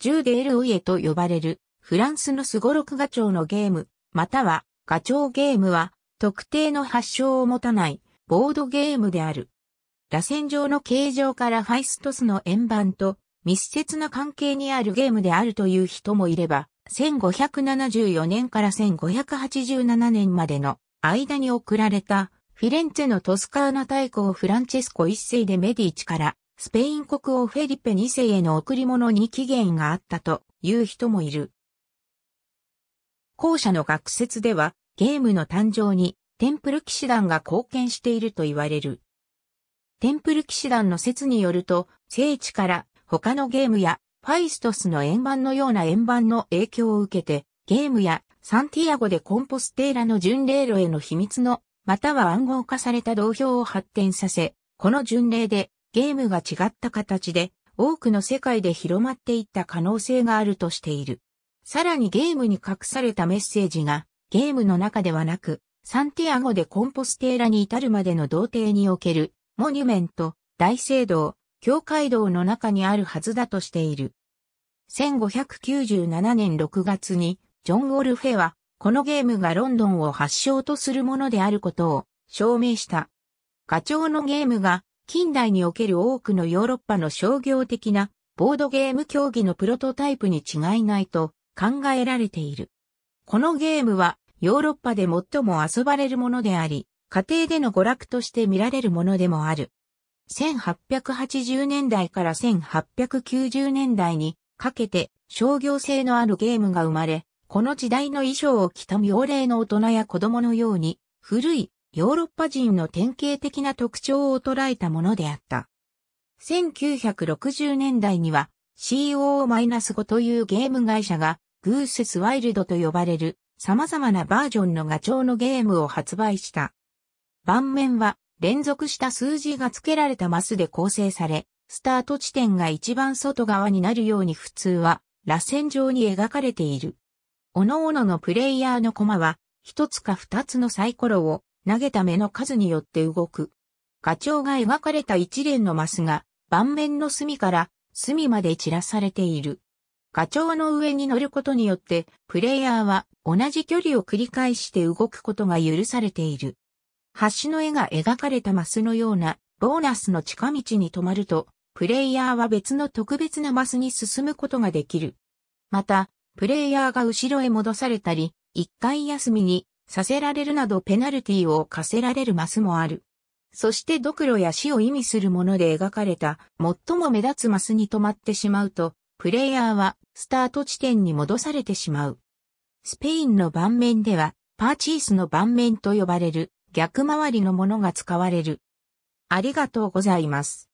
ジューデ・エル・ウィエと呼ばれる、フランスのスゴロクガチョウのゲーム、または、ガチョウゲームは、特定の発祥を持たない、ボードゲームである。螺旋状の形状からファイストスの円盤と密接な関係にあるゲームであるという人もいれば、1574年から1587年までの間に送られたフィレンツェのトスカーナ大公フランチェスコ一世でメディチからスペイン国王フェリペ2世への贈り物に期限があったという人もいる。後者の学説では、ゲームの誕生にテンプル騎士団が貢献していると言われる。テンプル騎士団の説によると、聖地から他のゲームやファイストスの円盤のような円盤の影響を受けて、ゲームやサンティアゴでコンポステーラの巡礼路への秘密の、または暗号化された道票を発展させ、この巡礼でゲームが違った形で多くの世界で広まっていった可能性があるとしている。さらにゲームに隠されたメッセージがゲームの中ではなくサンティアゴでコンポステーラに至るまでの童貞におけるモニュメント、大聖堂、教会堂の中にあるはずだとしている。1597年6月にジョン・オルフェはこのゲームがロンドンを発祥とするものであることを証明した。ガチョウのゲームが近代における多くのヨーロッパの商業的なボードゲーム競技のプロトタイプに違いないと考えられている。このゲームはヨーロッパで最も遊ばれるものであり、家庭での娯楽として見られるものでもある。1880年代から1890年代にかけて商業性のあるゲームが生まれ、この時代の衣装を着た妙齢の大人や子供のように古いヨーロッパ人の典型的な特徴を捉えたものであった。1960年代には CO-5 というゲーム会社がグーセスワイルドと呼ばれる様々なバージョンのガチョウのゲームを発売した。盤面は連続した数字が付けられたマスで構成され、スタート地点が一番外側になるように普通は、螺旋状に描かれている。各々のプレイヤーのコマは、一つか二つのサイコロを投げた目の数によって動く。課長が描かれた一連のマスが、盤面の隅から隅まで散らされている。課長の上に乗ることによって、プレイヤーは同じ距離を繰り返して動くことが許されている。橋の絵が描かれたマスのようなボーナスの近道に止まると、プレイヤーは別の特別なマスに進むことができる。また、プレイヤーが後ろへ戻されたり、一回休みにさせられるなどペナルティを課せられるマスもある。そしてドクロや死を意味するもので描かれた最も目立つマスに止まってしまうと、プレイヤーはスタート地点に戻されてしまう。スペインの盤面ではパーチースの盤面と呼ばれる逆回りのものが使われる。ありがとうございます。